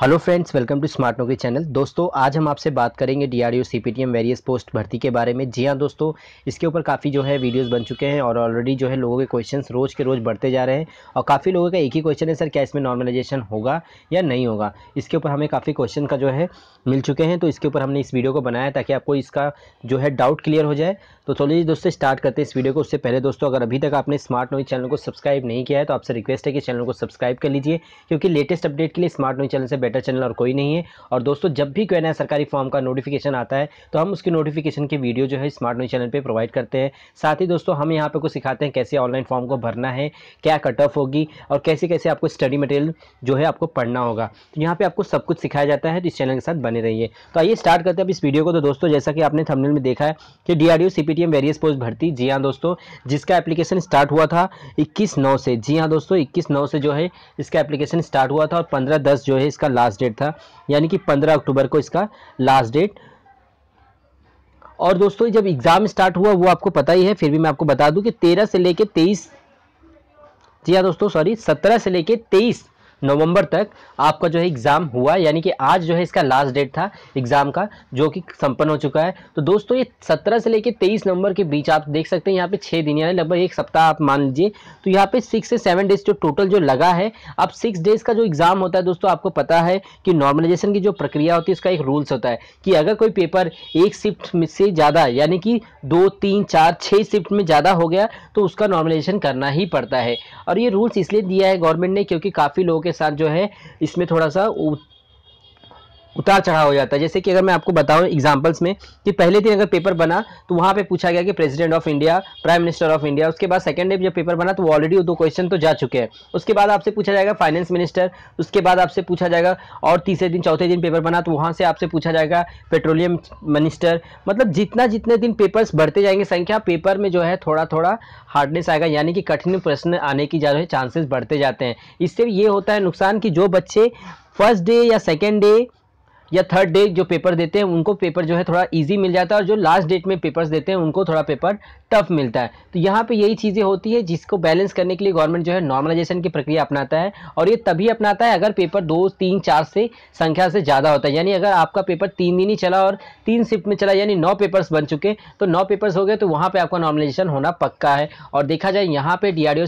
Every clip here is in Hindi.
hello friends welcome to Smart Naukri channel दोस्तों आज हम आपसे बात करेंगे डीआरडीओ सीपीटीएम वेरियस पोस्ट भर्ती के बारे में जी हाँ दोस्तों इसके ऊपर काफ़ी जो है वीडियोस बन चुके हैं और ऑलरेडी जो है लोगों के क्वेश्चंस रोज़ के रोज़ बढ़ते जा रहे हैं और काफ़ी लोगों का एक ही क्वेश्चन है सर क्या इसमें नॉर्मलाइजेशन होगा या नहीं होगा इसके ऊपर हमें काफ़ी क्वेश्चन का जो है मिल चुके हैं तो इसके ऊपर हमने इस वीडियो को बनाया ताकि आपको इसका जो है डाउट क्लियर हो जाए तो चलिए दोस्तों स्टार्ट करते हैं इस वीडियो को उससे पहले दोस्तों अगर अभी तक आपने स्मार्ट नोई चैनल को सब्सक्राइब नहीं किया है तो आपसे रिक्वेस्ट है कि चैनल को सब्सक्राइब कर लीजिए क्योंकि लेटेस्ट अपडेट के लिए स्मार्ट नोई चैनल से बेटर चैनल और कोई नहीं है और दोस्तों जब भी कोई नया सरकारी फॉर्म का नोटिफिकेशन आता है तो हम उसकी नोटिफिकेशन की वीडियो जो है स्मार्ट न्यूज चैनल पर प्रोवाइड करते हैं साथ ही दोस्तों हम यहाँ पर कुछ सिखाते हैं कैसे ऑनलाइन फॉर्म को भरना है क्या कट ऑफ होगी और कैसे कैसे आपको स्टडी मटेरियल जो है आपको पढ़ना होगा तो यहाँ पर आपको सब कुछ सिखाया जाता है तो इस चैनल के साथ बने रहिए तो आइए स्टार्ट करते हैं अब इस वीडियो को तो दोस्तों जैसा कि आपने थंबनेल में देखा है कि डीआरडीओ सीपीटीएम वेरियस पोस्ट भर्ती जी हाँ दोस्तों जिसका एप्लीकेशन स्टार्ट हुआ था 21 नौ से जी हाँ दोस्तों 21 नौ से जो है इसका एप्लीकेशन स्टार्ट हुआ था और 15 दस जो है इसका लास्ट डेट था यानी कि 15 अक्टूबर को इसका लास्ट डेट और दोस्तों जब एग्ज़ाम स्टार्ट हुआ वो आपको पता ही है फिर भी मैं आपको बता दूं कि 13 से लेके 23 जी हाँ दोस्तों सॉरी 17 से लेके नवंबर तक आपका जो है एग्ज़ाम हुआ यानी कि आज जो है इसका लास्ट डेट था एग्ज़ाम का जो कि संपन्न हो चुका है तो दोस्तों ये सत्रह से लेकर तेईस नवंबर के बीच आप देख सकते हैं यहाँ पे छः दिन यानी लगभग एक सप्ताह आप मान लीजिए तो यहाँ पे सिक्स से सेवन डेज जो टोटल जो लगा है अब सिक्स डेज का जो एग्ज़ाम होता है दोस्तों आपको पता है कि नॉर्मलाइजेशन की जो प्रक्रिया होती है उसका एक रूल्स होता है कि अगर कोई पेपर एक शिफ्ट में से ज़्यादा यानी कि दो तीन चार छः शिफ्ट में ज़्यादा हो गया तो उसका नॉर्मलाइजेशन करना ही पड़ता है और ये रूल्स इसलिए दिया है गवर्नमेंट ने क्योंकि काफ़ी लोगों के साथ जो है इसमें थोड़ा सा उतार चढ़ाव हो जाता है जैसे कि अगर मैं आपको बताऊं एग्जांपल्स में कि पहले दिन अगर पेपर बना तो वहाँ पे पूछा गया कि president of India prime minister of India उसके बाद सेकंड डे जब पेपर बना तो ऑलरेडी दो क्वेश्चन तो जा चुके हैं उसके बाद आपसे पूछा जाएगा फाइनेंस मिनिस्टर उसके बाद आपसे पूछा जाएगा और तीसरे दिन चौथे दिन पेपर बना तो वहाँ से आपसे पूछा जाएगा पेट्रोलियम मिनिस्टर मतलब जितना जितने दिन पेपर्स बढ़ते जाएंगे संख्या पेपर में जो है थोड़ा थोड़ा हार्डनेस आएगा यानी कि कठिन प्रश्न आने की जो चांसेस बढ़ते जाते हैं इससे ये होता है नुकसान कि जो बच्चे फर्स्ट डे या सेकेंड डे या थर्ड डे जो पेपर देते हैं उनको पेपर जो है थोड़ा ईजी मिल जाता है और जो लास्ट डेट में पेपर्स देते हैं उनको थोड़ा पेपर टफ मिलता है तो यहाँ पे यही चीज़ें होती है जिसको बैलेंस करने के लिए गवर्नमेंट जो है नॉर्मलाइजेशन की प्रक्रिया अपनाता है और ये तभी अपनाता है अगर पेपर दो तीन चार से संख्या से ज़्यादा होता है यानी अगर आपका पेपर तीन दिन ही चला और तीन शिफ्ट में चला यानी नौ पेपर्स बन चुके तो नौ पेपर्स हो गए तो वहाँ पर आपका नॉर्मलाइजेशन होना पक्का है और देखा जाए यहाँ पर डी आर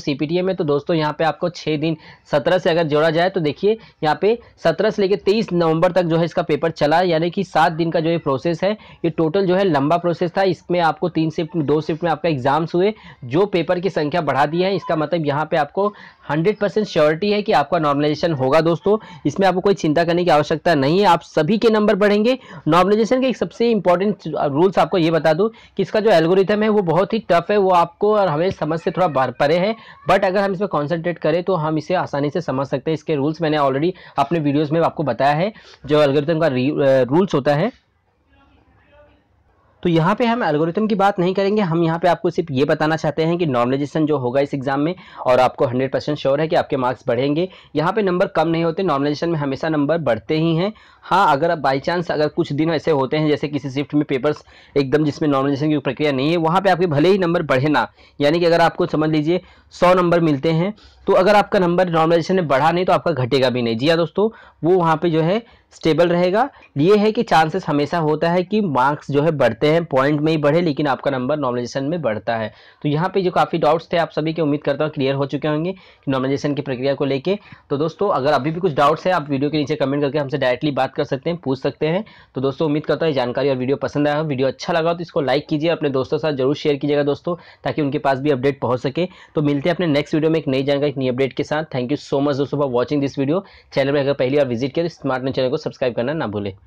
में तो दोस्तों यहाँ पर आपको छः दिन सत्रह से अगर जोड़ा जाए तो देखिए यहाँ पे सत्रह से लेकर तेईस नवंबर तक जो है इसका पेपर पेपर चला यानी कि सात दिन का जो ये प्रोसेस है ये टोटल जो है लंबा प्रोसेस था इसमें आपको तीन शिफ्ट दो शिफ्ट में आपका एग्जाम्स हुए जो पेपर की संख्या बढ़ा दी है इसका मतलब यहाँ पे आपको हंड्रेड परसेंट श्योरिटी है कि आपका नॉर्मलाइजेशन होगा दोस्तों इसमें आपको कोई चिंता करने की आवश्यकता नहीं है आप सभी के नंबर बढ़ेंगे नॉर्मलाइजेशन के एक सबसे इंपॉर्टेंट रूल्स आपको ये बता दूँ कि इसका जो एल्गोरिथम है वो बहुत ही टफ है वो आपको और हमें समझ से थोड़ा परे है बट अगर हम इसमें कॉन्सेंट्रेट करें तो हम इसे आसानी से समझ सकते हैं इसके रूल्स मैंने ऑलरेडी अपने वीडियोज़ में आपको बताया है जो एलगोरिथम एल्गोरिथम का रूल्स uh, होता है तो यहाँ पे हम एल्गोरिथम की बात नहीं करेंगे हम यहाँ पे आपको सिर्फ ये बताना चाहते हैं कि नॉर्मलाइजेशन जो होगा इस एग्ज़ाम में और आपको 100 परसेंट श्योर है कि आपके मार्क्स बढ़ेंगे यहाँ पे नंबर कम नहीं होते नॉर्मलाइजेशन में हमेशा नंबर बढ़ते ही हैं हाँ अगर आप बाई चांस अगर कुछ दिन ऐसे होते हैं जैसे किसी शिफ्ट में पेपर्स एकदम जिसमें नॉर्मलाइजेशन की प्रक्रिया नहीं है वहाँ पर आपके भले ही नंबर बढ़े ना यानी कि अगर आपको समझ लीजिए सौ नंबर मिलते हैं तो अगर आपका नंबर नॉर्मलाइजेशन में बढ़ा नहीं तो आपका घटेगा भी नहीं जी हाँ दोस्तों वो वहाँ पे जो है स्टेबल रहेगा ये है कि चांसेस हमेशा होता है कि मार्क्स जो है बढ़ते हैं पॉइंट में ही बढ़े लेकिन आपका नंबर नॉर्मलाइजेशन में बढ़ता है तो यहाँ पे जो काफ़ी डाउट्स थे आप सभी के उम्मीद करता हूँ क्लियर हो चुके होंगे नॉर्मलाइजेशन की प्रक्रिया को लेकर तो दोस्तों अगर अभी भी कुछ डाउट्स है आप वीडियो के नीचे कमेंट करके हमसे डायरेक्टली बात कर सकते हैं पूछ सकते हैं तो दोस्तों उम्मीद करता है जानकारी और वीडियो पसंद आया हो वीडियो अच्छा लगा तो इसको लाइक कीजिए अपने दोस्तों साथ जरूर शेयर कीजिएगा दोस्तों ताकि उनके पास भी अपडेट पहुँच सके तो मिलते हैं अपने नेक्स्ट वीडियो में एक नई जानकारी ની અપડેટ કે સાથ થેન્ક યુ સો મચ દોસ્તો for watching This video channel પર અગર પહેલીવાર વિઝિટ કરી તો સ્માર્ટને ચેનલ કો સબસ્ક્રાઇબ karna na bhule